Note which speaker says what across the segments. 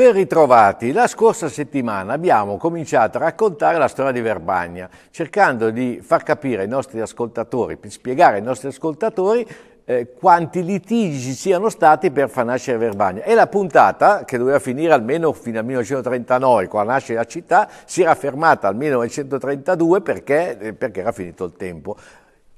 Speaker 1: Ben ritrovati. La scorsa settimana abbiamo cominciato a raccontare la storia di Verbagna, cercando di far capire ai nostri ascoltatori, spiegare ai nostri ascoltatori eh, quanti litigi ci siano stati per far nascere Verbagna. E la puntata, che doveva finire almeno fino al 1939, quando nasce la città, si era fermata al 1932 perché, eh, perché era finito il tempo.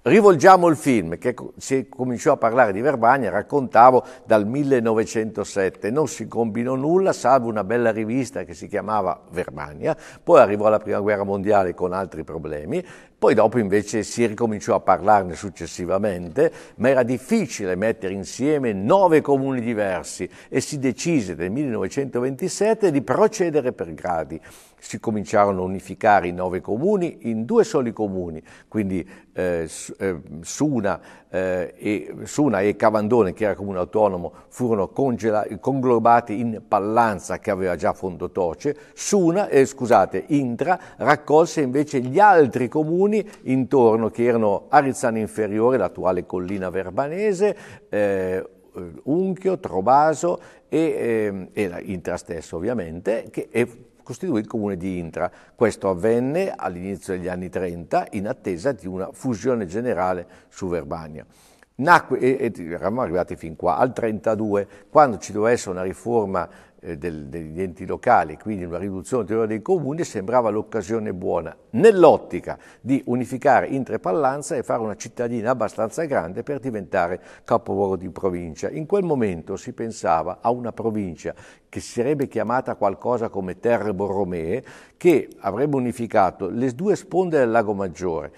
Speaker 1: Rivolgiamo il film, che si cominciò a parlare di Verbania, raccontavo, dal 1907. Non si combinò nulla, salvo una bella rivista che si chiamava Verbania. Poi arrivò la Prima Guerra Mondiale con altri problemi poi dopo invece si ricominciò a parlarne successivamente, ma era difficile mettere insieme nove comuni diversi e si decise nel 1927 di procedere per gradi. Si cominciarono a unificare i nove comuni in due soli comuni, quindi eh, eh Suna, eh, e, Suna, e, Cavandone, che era comune autonomo, furono conglobati in Pallanza, che aveva già Fondotoce. Suna, eh, scusate, Intra raccolse invece gli altri comuni comuni intorno che erano Arizzano Inferiore, l'attuale collina verbanese, eh, Unchio, Trobaso e, eh, e Intra stesso ovviamente, che è, costituì il comune di Intra. Questo avvenne all'inizio degli anni 30 in attesa di una fusione generale su Verbania. Nacque, e, e eravamo arrivati fin qua, al 32, quando ci doveva essere una riforma eh, del, degli enti locali, quindi una riduzione ulteriore dei comuni, sembrava l'occasione buona, nell'ottica di unificare Intrepallanza e fare una cittadina abbastanza grande per diventare capoluogo di provincia. In quel momento si pensava a una provincia che si sarebbe chiamata qualcosa come Terre Borromee, che avrebbe unificato le due sponde del Lago Maggiore,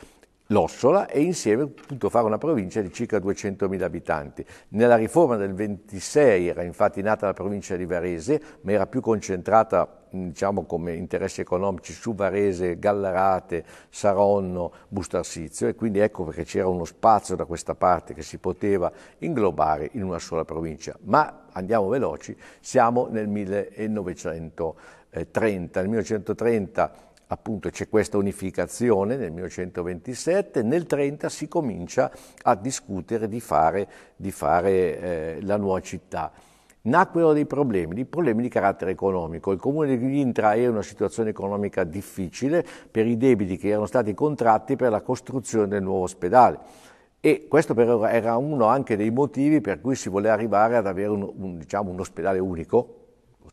Speaker 1: l'Ossola e insieme appunto fare una provincia di circa 200.000 abitanti. Nella riforma del 26 era infatti nata la provincia di Varese, ma era più concentrata diciamo come interessi economici su Varese, Gallarate, Saronno, Bustarsizio e quindi ecco perché c'era uno spazio da questa parte che si poteva inglobare in una sola provincia. Ma andiamo veloci, siamo nel 1930, nel 1930 appunto c'è questa unificazione nel 1927, nel 30 si comincia a discutere di fare, di fare eh, la nuova città. Nacquero dei problemi, dei problemi di carattere economico. Il comune di Gintra era in una situazione economica difficile per i debiti che erano stati contratti per la costruzione del nuovo ospedale. E questo però era uno anche dei motivi per cui si voleva arrivare ad avere un, un, diciamo, un ospedale unico,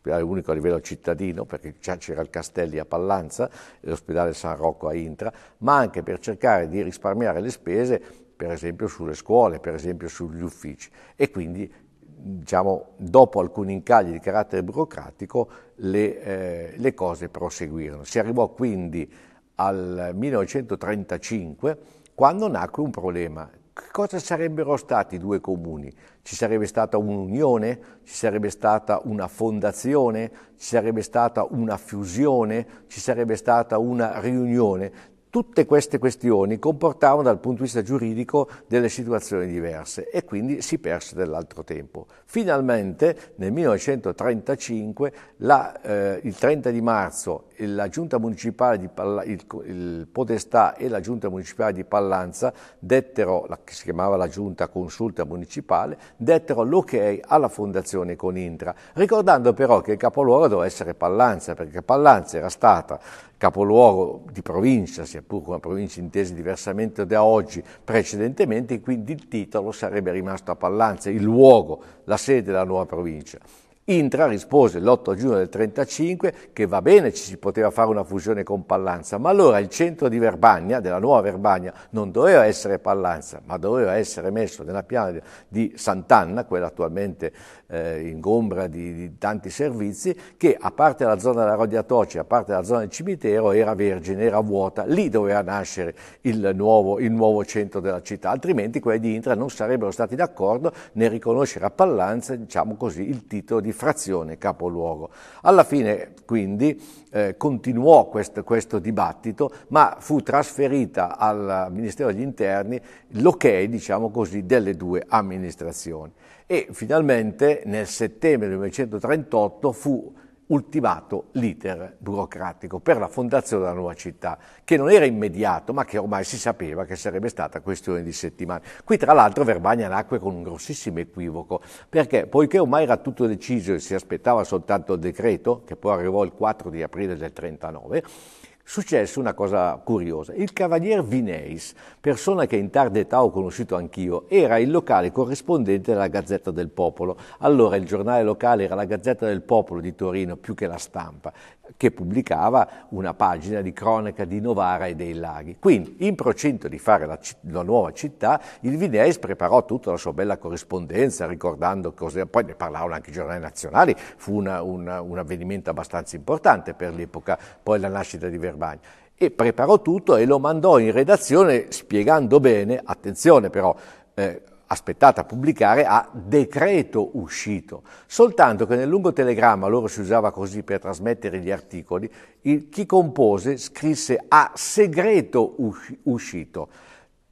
Speaker 1: ospedale unico a livello cittadino, perché già c'era il Castelli a Pallanza, e l'ospedale San Rocco a Intra, ma anche per cercare di risparmiare le spese, per esempio sulle scuole, per esempio sugli uffici. E quindi, diciamo, dopo alcuni incagli di carattere burocratico, le, eh, le cose proseguirono. Si arrivò quindi al 1935, quando nacque un problema cosa sarebbero stati i due comuni? Ci sarebbe stata un'unione? Ci sarebbe stata una fondazione? Ci sarebbe stata una fusione? Ci sarebbe stata una riunione? Tutte queste questioni comportavano dal punto di vista giuridico delle situazioni diverse e quindi si perse dell'altro tempo. Finalmente nel 1935, la, eh, il 30 di marzo, la giunta municipale di Palla, il, il, Podestà e la giunta municipale di Pallanza dettero, la, che si chiamava la giunta consulta municipale, dettero l'ok alla fondazione Conintra, ricordando però che il capoluogo doveva essere Pallanza, perché Pallanza era stata capoluogo di provincia, sia pur una provincia intesa diversamente da oggi precedentemente, quindi il titolo sarebbe rimasto a Pallanza, il luogo, la sede della nuova provincia. Intra rispose l'8 giugno del 1935 che va bene, ci si poteva fare una fusione con Pallanza, ma allora il centro di Verbagna, della nuova Verbagna, non doveva essere Pallanza, ma doveva essere messo nella piana di Sant'Anna, quella attualmente eh, ingombra di, di, tanti servizi, che a parte la zona della Rodiatocia, a parte la zona del cimitero, era vergine, era vuota, lì doveva nascere il nuovo, il nuovo centro della città, altrimenti quelli di Intra non sarebbero stati d'accordo nel riconoscere a Pallanza diciamo così, il titolo di frazione capoluogo. Alla fine quindi eh, continuò questo, questo dibattito, ma fu trasferita al Ministero degli Interni l'ok diciamo così, delle due amministrazioni e finalmente nel settembre 1938 fu ultimato l'iter burocratico per la fondazione della nuova città, che non era immediato, ma che ormai si sapeva che sarebbe stata questione di settimane. Qui tra l'altro Verbania nacque con un grossissimo equivoco, perché poiché ormai era tutto deciso e si aspettava soltanto il decreto, che poi arrivò il 4 di aprile del 1939, successe una cosa curiosa. Il cavalier Vineis, persona che in tarda età ho conosciuto anch'io, era il locale corrispondente della Gazzetta del Popolo. Allora il giornale locale era la Gazzetta del Popolo di Torino più che la stampa che pubblicava una pagina di cronaca di Novara e dei laghi. Quindi, in procinto di fare la, la nuova città, il Vineis preparò tutta la sua bella corrispondenza, ricordando cose, poi ne parlavano anche i giornali nazionali, fu una, una, un avvenimento abbastanza importante per l'epoca, poi la nascita di Verbagna e preparò tutto e lo mandò in redazione spiegando bene, attenzione però, eh, aspettata a pubblicare a decreto uscito, soltanto che nel lungo telegramma, loro si usava così per trasmettere gli articoli, il, chi compose scrisse a segreto usci, uscito.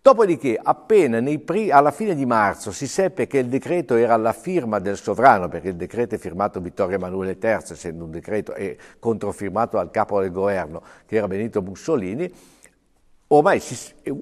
Speaker 1: Dopodiché, appena pri, alla fine di marzo si seppe che il decreto era la firma del sovrano, perché il decreto è firmato Vittorio Emanuele III, essendo un decreto e controfirmato dal capo del governo, che era Benito Mussolini, ormai si,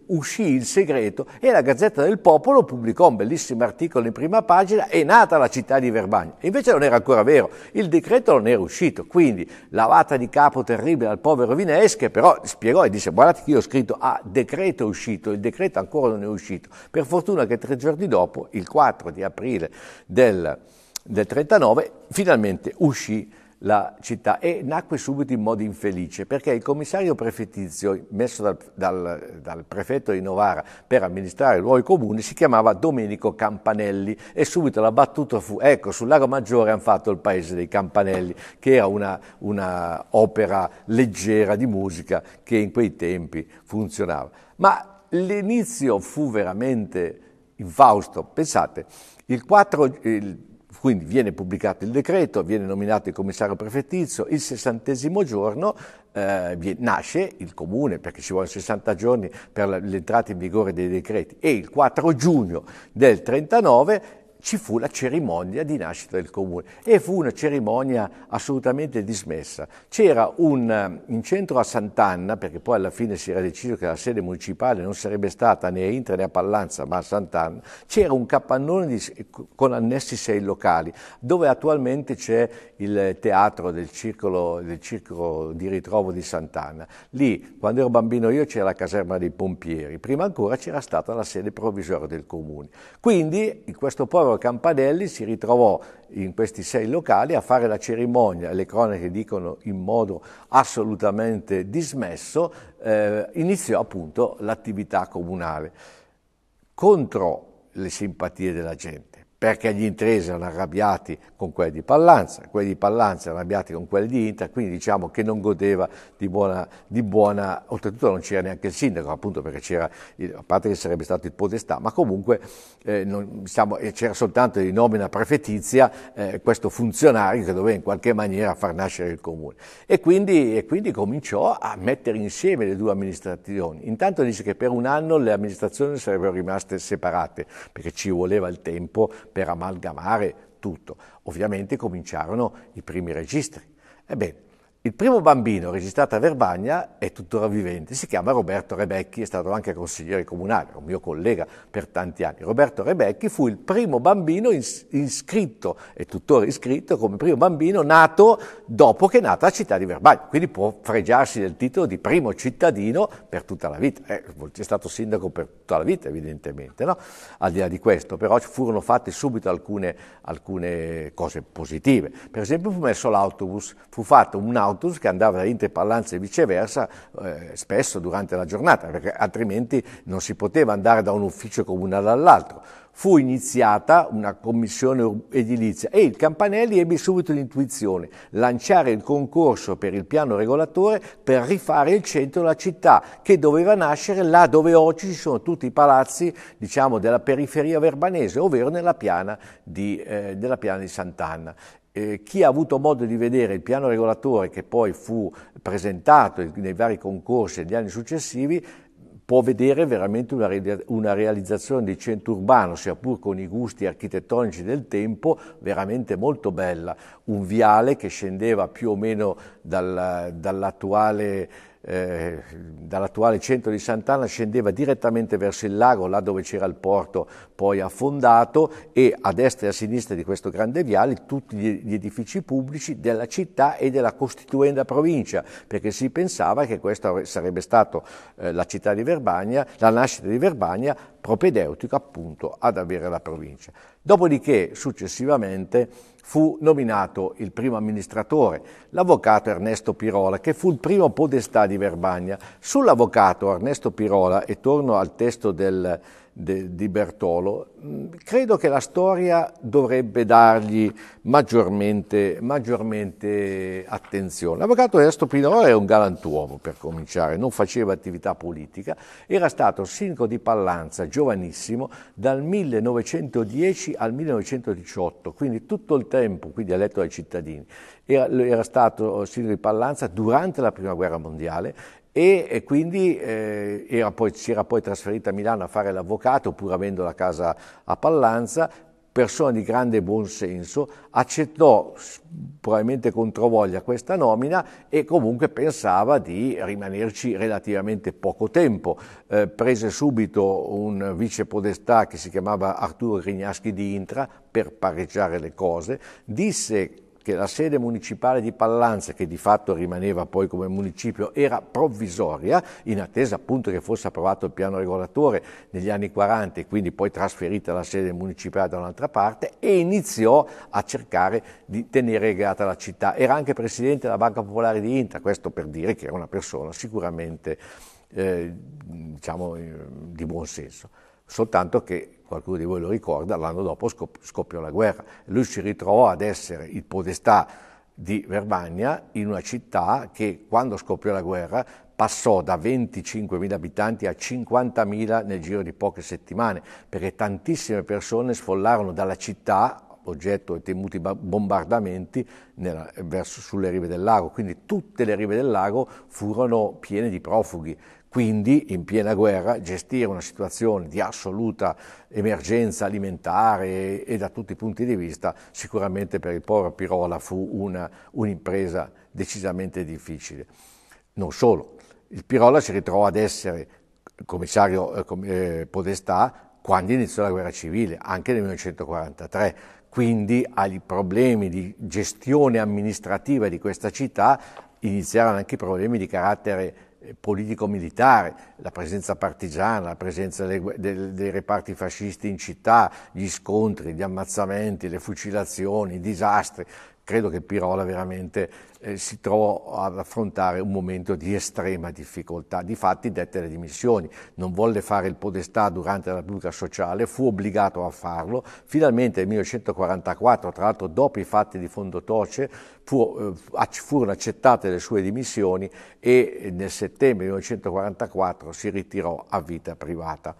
Speaker 1: uscì il segreto e la Gazzetta del Popolo pubblicò un bellissimo articolo in prima pagina, è nata la città di Verbagna. Invece non era ancora vero, il decreto non era uscito, quindi lavata di capo terribile al povero Vinesche, però spiegò e disse guardate che io ho scritto a ah, decreto è uscito, il decreto ancora non è uscito. Per fortuna che tre giorni dopo, il 4 di aprile del, del 39, finalmente uscì la città e nacque subito in modo infelice perché il commissario prefettizio messo dal, dal, dal, prefetto di Novara per amministrare i nuovi comuni si chiamava Domenico Campanelli e subito la battuta fu ecco sul lago Maggiore hanno fatto il paese dei Campanelli che era una, una opera leggera di musica che in quei tempi funzionava ma l'inizio fu veramente infausto pensate il 4 il, quindi viene pubblicato il decreto, viene nominato il commissario prefettizio, il sessantesimo giorno eh, nasce il comune, perché ci vogliono 60 giorni per l'entrata in vigore dei decreti, e il 4 giugno del 39 ci fu la cerimonia di nascita del comune e fu una cerimonia assolutamente dismessa. C'era un, eh, in centro a Sant'Anna, perché poi alla fine si era deciso che la sede municipale non sarebbe stata né a Intra né a Pallanza, ma a Sant'Anna, c'era un capannone di, con annessi sei locali, dove attualmente c'è il teatro del circolo, del circolo di ritrovo di Sant'Anna. Lì, quando ero bambino io, c'era la caserma dei pompieri, prima ancora c'era stata la sede provvisoria del comune. Quindi, in questo povero Teodoro Campanelli si ritrovò in questi sei locali a fare la cerimonia, le cronache dicono in modo assolutamente dismesso, eh, iniziò appunto l'attività comunale contro le simpatie della gente perché gli intresi erano arrabbiati con quelli di Pallanza, quelli di Pallanza erano arrabbiati con quelli di Inter, quindi diciamo che non godeva di buona, di buona oltretutto non c'era neanche il sindaco, appunto perché c'era, a parte che sarebbe stato il podestà, ma comunque eh, non, diciamo, c'era soltanto di nomina prefetizia eh, questo funzionario che doveva in qualche maniera far nascere il comune. E quindi, e quindi cominciò a mettere insieme le due amministrazioni. Intanto dice che per un anno le amministrazioni sarebbero rimaste separate, perché ci voleva il tempo per amalgamare tutto. Ovviamente cominciarono i primi registri. Ebbene, il primo bambino registrato a Verbagna è tuttora vivente, si chiama Roberto Rebecchi, è stato anche consigliere comunale, un mio collega per tanti anni. Roberto Rebecchi fu il primo bambino iscritto, è tuttora iscritto come primo bambino nato dopo che è nata la città di Verbagna, quindi può fregiarsi del titolo di primo cittadino per tutta la vita. Eh, è stato sindaco per tutta la vita evidentemente, no? al di là di questo, però furono fatte subito alcune, alcune cose positive. Per esempio fu messo l'autobus, fu fatto un autobus Juventus che andava da Inter e viceversa eh, spesso durante la giornata, perché altrimenti non si poteva andare da un ufficio comunale all'altro. Fu iniziata una commissione edilizia e il Campanelli ebbe subito l'intuizione, lanciare il concorso per il piano regolatore per rifare il centro della città, che doveva nascere là dove oggi ci sono tutti i palazzi diciamo, della periferia verbanese, ovvero nella piana di, eh, della piana di Sant'Anna. Eh, chi ha avuto modo di vedere il piano regolatore che poi fu presentato nei vari concorsi negli anni successivi, può vedere veramente una, una, realizzazione di centro urbano, sia pur con i gusti architettonici del tempo, veramente molto bella. Un viale che scendeva più o meno dal, dall'attuale eh, dall'attuale centro di Sant'Anna scendeva direttamente verso il lago, là dove c'era il porto poi affondato e a destra e a sinistra di questo grande viale tutti gli edifici pubblici della città e della costituenda provincia, perché si pensava che questa sarebbe stata eh, la città di Verbania, la nascita di Verbania, propedeutica appunto ad avere la provincia. Dopodiché, successivamente, fu nominato il primo amministratore, l'avvocato Ernesto Pirola, che fu il primo podestà di Verbagna. Sull'avvocato Ernesto Pirola, e torno al testo del de, di Bertolo, mm, credo che la storia dovrebbe dargli maggiormente, maggiormente attenzione. L'avvocato Ernesto Pinoro è un galantuomo, per cominciare, non faceva attività politica, era stato sindaco di Pallanza, giovanissimo, dal 1910 al 1918, quindi tutto il tempo, quindi eletto dai cittadini. Era, era stato sindaco di Pallanza durante la Prima Guerra Mondiale e quindi eh, poi, si era poi trasferita a Milano a fare l'avvocato pur avendo la casa a Pallanza, persona di grande buon senso, accettò probabilmente controvoglia questa nomina e comunque pensava di rimanerci relativamente poco tempo. Eh, prese subito un vicepodestà che si chiamava Arturo Grignaschi di Intra per pareggiare le cose, disse che la sede municipale di Pallanza, che di fatto rimaneva poi come municipio, era provvisoria, in attesa appunto che fosse approvato il piano regolatore negli anni 40 e quindi poi trasferita la sede municipale da un'altra parte e iniziò a cercare di tenere legata la città. Era anche presidente della Banca Popolare di Inta, questo per dire che era una persona sicuramente eh, diciamo, eh, di buon senso, soltanto che qualcuno di voi lo ricorda, l'anno dopo scoppiò la guerra. Lui si ritrovò ad essere il podestà di Verbagna in una città che quando scoppiò la guerra passò da 25.000 abitanti a 50.000 nel giro di poche settimane, perché tantissime persone sfollarono dalla città oggetto di temuti bombardamenti nella, verso, sulle rive del lago, quindi tutte le rive del lago furono piene di profughi quindi, in piena guerra, gestire una situazione di assoluta emergenza alimentare e, da tutti i punti di vista, sicuramente per il povero Pirola fu una, un'impresa decisamente difficile. Non solo, il Pirola si ritrovò ad essere commissario eh, eh, Podestà quando iniziò la guerra civile, anche nel 1943 quindi ai problemi di gestione amministrativa di questa città iniziarono anche i problemi di carattere eh, politico-militare, la presenza partigiana, la presenza dei, dei, dei reparti fascisti in città, gli scontri, gli ammazzamenti, le fucilazioni, i disastri, credo che Pirola veramente eh, si trovò ad affrontare un momento di estrema difficoltà. Difatti dette le dimissioni, non volle fare il podestà durante la Repubblica Sociale, fu obbligato a farlo. Finalmente nel 1944, tra l'altro dopo i fatti di Fondotoce, fu, eh, furono accettate le sue dimissioni e eh, nel settembre 1944 si ritirò a vita privata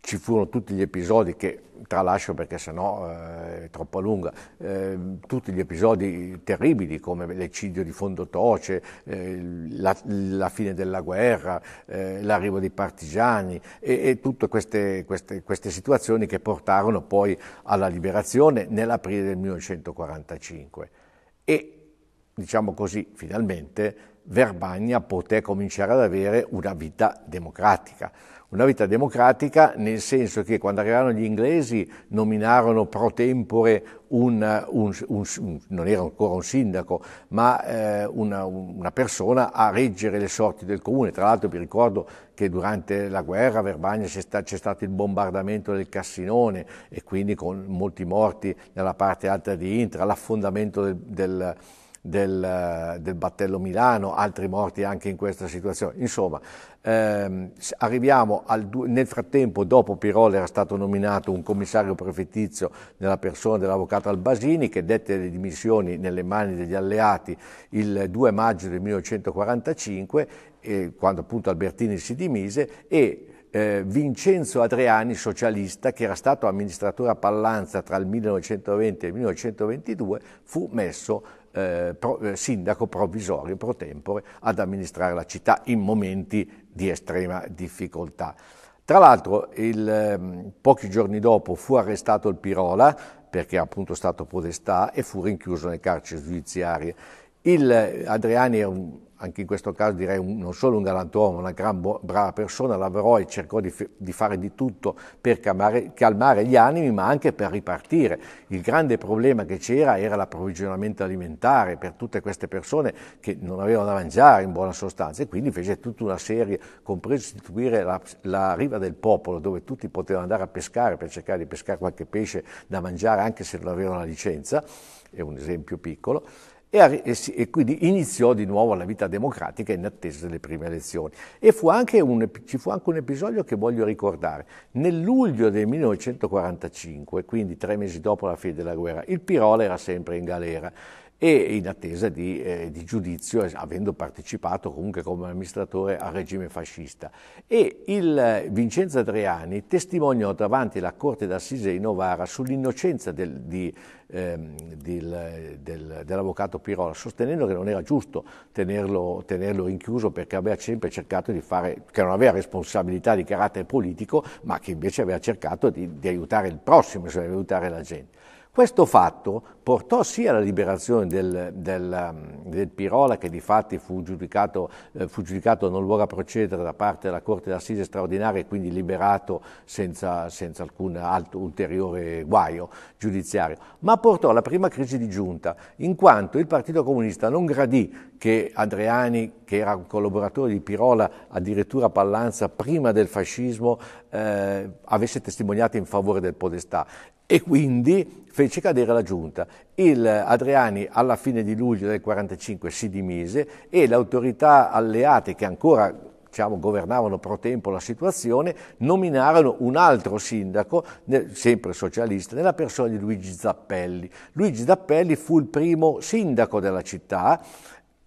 Speaker 1: ci furono tutti gli episodi che tralascio perché sennò eh, è troppo lunga, eh, tutti gli episodi terribili come l'eccidio di Fondotoce, eh, la, la, fine della guerra, eh, l'arrivo dei partigiani e, e tutte queste, queste, queste, situazioni che portarono poi alla liberazione nell'aprile del 1945. E, diciamo così, finalmente Verbagna poté cominciare ad avere una vita democratica una vita democratica nel senso che quando arrivarono gli inglesi nominarono pro tempore un, un, un, un non era ancora un sindaco, ma eh, una, una, persona a reggere le sorti del comune. Tra l'altro vi ricordo che durante la guerra a Verbagna c'è, sta, c'è stato il bombardamento del Cassinone e quindi con molti morti nella parte alta di Intra, l'affondamento del, del del, del, battello Milano, altri morti anche in questa situazione. Insomma, eh, arriviamo al, nel frattempo, dopo Pirol era stato nominato un commissario prefettizio nella persona dell'avvocato Albasini che dette le dimissioni nelle mani degli alleati il 2 maggio del 1945, eh, quando appunto Albertini si dimise, e eh, Vincenzo Adriani, socialista, che era stato amministratore a Pallanza tra il 1920 e il 1922, fu messo eh, pro, eh, sindaco provvisorio pro tempore ad amministrare la città in momenti di estrema difficoltà. Tra l'altro, eh, pochi giorni dopo fu arrestato il Pirola, perché era appunto stato podestà, e fu rinchiuso nelle carceri giudiziarie. Il eh, Adriani era un anche in questo caso direi un, non solo un galantuomo, una gran bo- brava persona, lavorò e cercò di, f- di fare di tutto per calmare, calmare, gli animi, ma anche per ripartire. Il grande problema che c'era era l'approvvigionamento alimentare per tutte queste persone che non avevano da mangiare in buona sostanza e quindi fece tutta una serie, compreso istituire la, la riva del popolo dove tutti potevano andare a pescare per cercare di pescare qualche pesce da mangiare anche se non avevano la licenza, è un esempio piccolo e, quindi iniziò di nuovo la vita democratica in attesa delle prime elezioni. E fu un, ci fu anche un episodio che voglio ricordare. Nel luglio del 1945, quindi tre mesi dopo la fine della guerra, il Pirola era sempre in galera e in attesa di, eh, di giudizio, avendo partecipato comunque come amministratore al regime fascista. E il eh, Vincenzo Adriani testimoniò davanti alla Corte d'Assise di Novara sull'innocenza del, di, ehm, del, del, dell'avvocato Pirola, sostenendo che non era giusto tenerlo, tenerlo, rinchiuso perché aveva sempre cercato di fare, che non aveva responsabilità di carattere politico, ma che invece aveva cercato di, di aiutare il prossimo, cioè di aiutare la gente. Questo fatto portò sia alla liberazione del, del, um, del Pirola, che di fatti fu giudicato, eh, fu giudicato non luogo a procedere da parte della Corte d'Assise straordinaria e quindi liberato senza, senza alcun altro, ulteriore guaio giudiziario, ma portò alla prima crisi di giunta, in quanto il Partito Comunista non gradì che Adriani, che era un collaboratore di Pirola, addirittura a Pallanza, prima del fascismo, eh, avesse testimoniato in favore del podestà e quindi fece cadere la giunta. Il eh, Adriani alla fine di luglio del 1945 si dimise e le autorità alleate che ancora diciamo, governavano pro tempo la situazione, nominarono un altro sindaco, sempre socialista, nella persona di Luigi Zappelli. Luigi Zappelli fu il primo sindaco della città,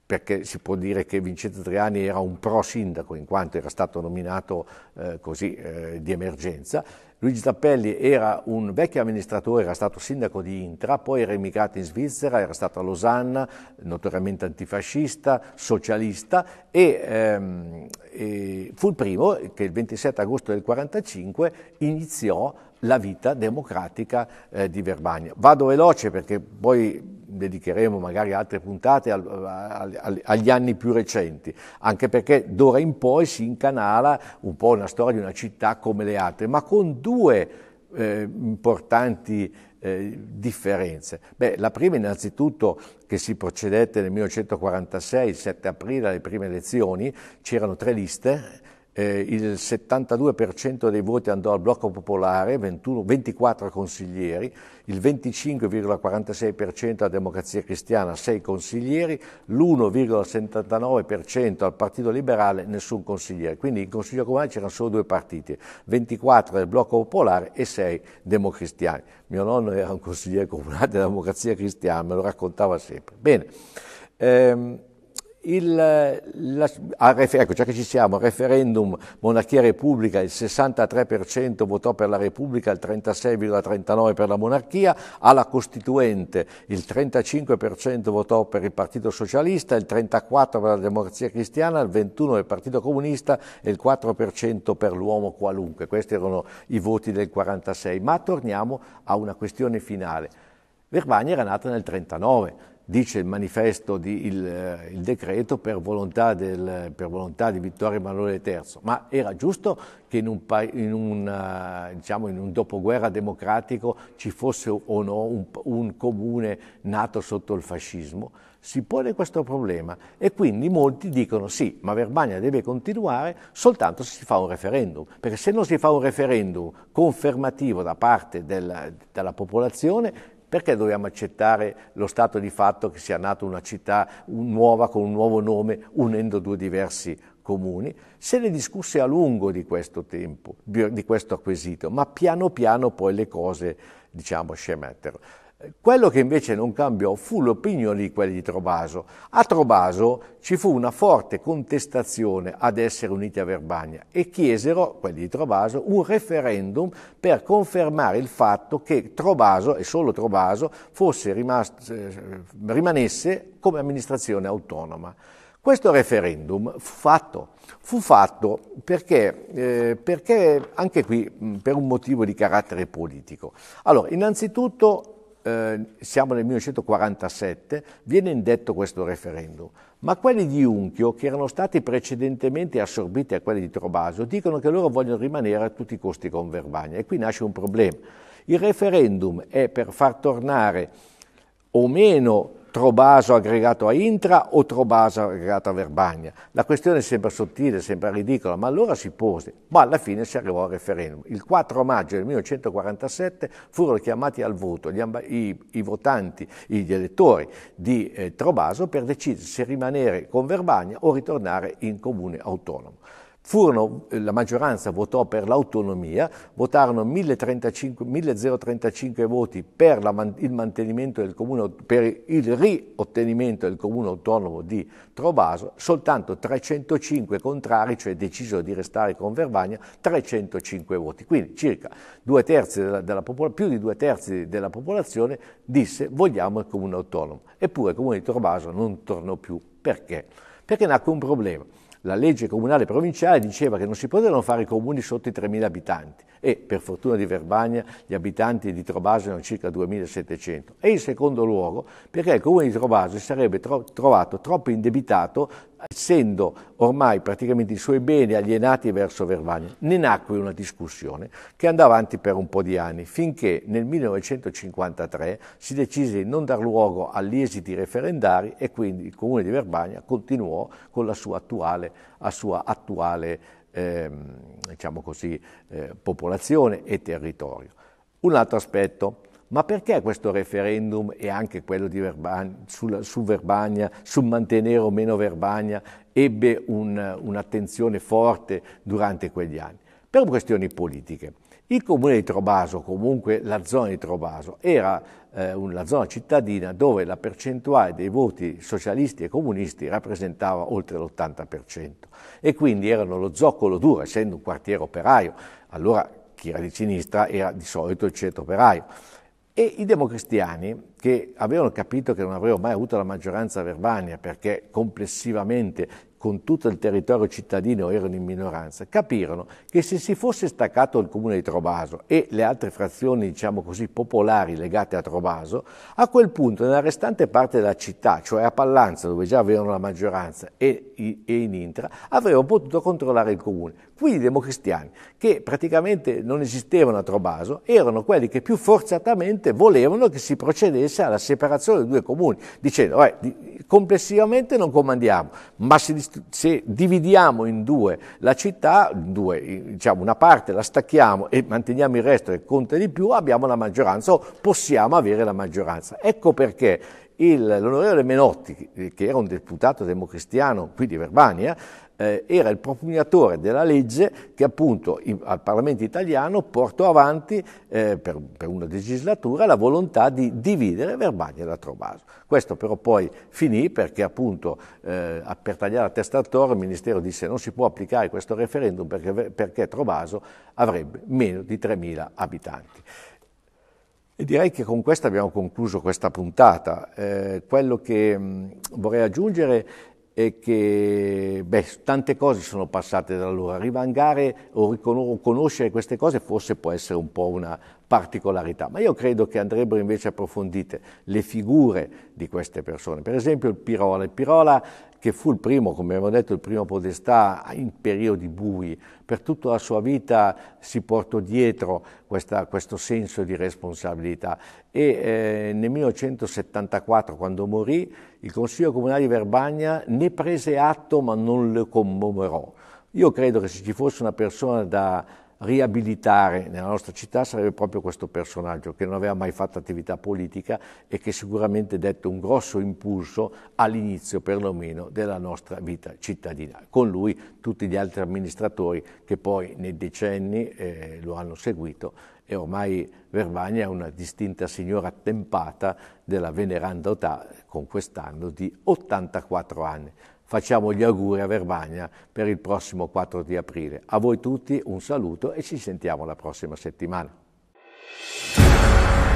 Speaker 1: perché si può dire che Vincenzo Adriani era un pro sindaco in quanto era stato nominato eh, così eh, di emergenza, Luigi Zappelli era un vecchio amministratore, era stato sindaco di Intra, poi era emigrato in Svizzera, era stato a Losanna, notoriamente antifascista, socialista e, ehm, e fu il primo che il 27 agosto del 1945 iniziò la vita democratica eh, di Verbania. Vado veloce perché poi dedicheremo magari altre puntate al, al, al, agli anni più recenti, anche perché d'ora in poi si incanala un po' la storia di una città come le altre, ma con due eh, importanti eh, differenze. Beh, la prima innanzitutto che si procedette nel 1946, il 7 aprile, alle prime elezioni, c'erano tre liste, eh, il 72% dei voti andò al blocco popolare, 21, 24 consiglieri, il 25,46% alla democrazia cristiana, 6 consiglieri, l'1,79% al partito liberale, nessun consigliere. Quindi in consiglio comunale c'erano solo due partiti, 24 del blocco popolare e 6 democristiani. Mio nonno era un consigliere comunale della democrazia cristiana, me lo raccontava sempre. Bene. Ehm, il, la, ecco, già che ci siamo, referendum monarchia-repubblica, il 63% votò per la Repubblica, il 36,39% per la monarchia, alla Costituente il 35% votò per il Partito Socialista, il 34% per la Democrazia Cristiana, il 21% per il Partito Comunista e il 4% per l'uomo qualunque. Questi erano i voti del 46. Ma torniamo a una questione finale. Verbania era nata nel 1939 dice il manifesto, di, il, eh, il, decreto, per volontà, del, per volontà, di Vittorio Emanuele III. Ma era giusto che in un, in un, eh, diciamo, in un dopoguerra democratico ci fosse o no un, un, comune nato sotto il fascismo? Si pone questo problema e quindi molti dicono sì, ma Verbania deve continuare soltanto se si fa un referendum, perché se non si fa un referendum confermativo da parte del, della popolazione perché dobbiamo accettare lo stato di fatto che sia nata una città nuova con un nuovo nome unendo due diversi comuni? Se ne discusse a lungo di questo tempo, di questo acquisito, ma piano piano poi le cose, diciamo, scemettero. Quello che invece non cambiò fu l'opinione di quelli di Trobaso. A Trobaso ci fu una forte contestazione ad essere uniti a Verbania e chiesero, quelli di Trobaso, un referendum per confermare il fatto che Trobaso, e solo Trobaso, rimasto, eh, rimanesse come amministrazione autonoma. Questo referendum fu fatto, fu fatto perché, eh, perché anche qui mh, per un motivo di carattere politico. Allora, innanzitutto eh, siamo nel 1947, viene indetto questo referendum. Ma quelli di Unchio, che erano stati precedentemente assorbiti a quelli di Trobaso, dicono che loro vogliono rimanere a tutti i costi con Verbania. e qui nasce un problema. Il referendum è per far tornare o meno Trobaso aggregato a Intra o Trobaso aggregato a Verbagna. La questione sembra sottile, sembra ridicola, ma allora si pose, ma alla fine si arrivò al referendum. Il 4 maggio del 1947 furono chiamati al voto gli, i, i, votanti, gli elettori di eh, Trobaso per decidere se rimanere con Verbagna o ritornare in comune autonomo. Furono, eh, la maggioranza votò per l'autonomia, votarono 1035, voti per la, il mantenimento del comune, per il riottenimento del comune autonomo di Trovaso, soltanto 305 contrari, cioè decisero di restare con Vervagna, 305 voti. Quindi circa della, della, più di due terzi della popolazione disse vogliamo il comune autonomo. Eppure il comune di Trovaso non tornò più. Perché? Perché nacque un problema la legge comunale provinciale diceva che non si potevano fare comuni sotto i 3.000 abitanti e per fortuna di Verbania gli abitanti di Trovaso erano circa 2.700. E in secondo luogo perché il comune di Trovaso si sarebbe tro- trovato troppo indebitato essendo ormai praticamente i suoi beni alienati verso Verbania, ne nacque una discussione che andava avanti per un po' di anni, finché nel 1953 si decise di non dar luogo agli esiti referendari e quindi il comune di Verbania continuò con la sua attuale, la sua attuale eh, diciamo così, eh, popolazione e territorio. Un altro aspetto, ma perché questo referendum e anche quello Verbagna, sul, su Verbagna, sul mantenere o meno Verbagna, ebbe un, un'attenzione forte durante quegli anni? Per questioni politiche. Il comune di Trobaso, comunque la zona di Trobaso, era eh, una zona cittadina dove la percentuale dei voti socialisti e comunisti rappresentava oltre l'80% e quindi erano lo zoccolo duro, essendo un quartiere operaio. Allora chi era di sinistra era di solito il centro operaio. E i democristiani, che avevano capito che non avrebbero mai avuto la maggioranza Verbania, perché complessivamente con tutto il territorio cittadino erano in minoranza, capirono che se si fosse staccato il comune di Trobaso e le altre frazioni, diciamo così, popolari legate a Trobaso, a quel punto nella restante parte della città, cioè a Pallanza, dove già avevano la maggioranza, e, in Intra, avrebbero potuto controllare il comune. Qui i democristiani, che praticamente non esistevano a Trobaso, erano quelli che più forzatamente volevano che si procedesse alla separazione dei due comuni, dicendo, eh, complessivamente non comandiamo, ma si distribuisce se dividiamo in due la città, due, diciamo una parte la stacchiamo e manteniamo il resto che conta di più, abbiamo la maggioranza o possiamo avere la maggioranza. Ecco perché l'onorevole Menotti, che era un deputato democristiano qui di Verbania, eh, era il propugnatore della legge che appunto in, al Parlamento italiano portò avanti eh, per, per, una legislatura la volontà di dividere Verbania da Trobaso. Questo però poi finì perché appunto eh, per tagliare la testa al toro il Ministero disse non si può applicare questo referendum perché, perché Trovaso avrebbe meno di 3.000 abitanti. E direi che con questo abbiamo concluso questa puntata. Eh, quello che mh, mm, vorrei aggiungere e che beh, tante cose sono passate da allora. Rivangare o conoscere queste cose forse può essere un po' una, particolarità, ma io credo che andrebbero invece approfondite le figure di queste persone, per esempio il Pirola, il Pirola che fu il primo, come abbiamo detto, il primo podestà in periodi bui, per tutta la sua vita si portò dietro questa, questo senso di responsabilità e eh, nel 1974, quando morì, il Consiglio Comunale di Verbagna ne prese atto ma non lo commemorò. Io credo che se ci fosse una persona da riabilitare nella nostra città sarebbe proprio questo personaggio che non aveva mai fatto attività politica e che sicuramente dette un grosso impulso all'inizio perlomeno della nostra vita cittadina. Con lui tutti gli altri amministratori che poi nei decenni eh, lo hanno seguito e ormai Verbagna è una distinta signora attempata della veneranda età con quest'anno di 84 anni facciamo gli auguri a Verbagna per il prossimo 4 di aprile. A voi tutti un saluto e ci sentiamo la prossima settimana.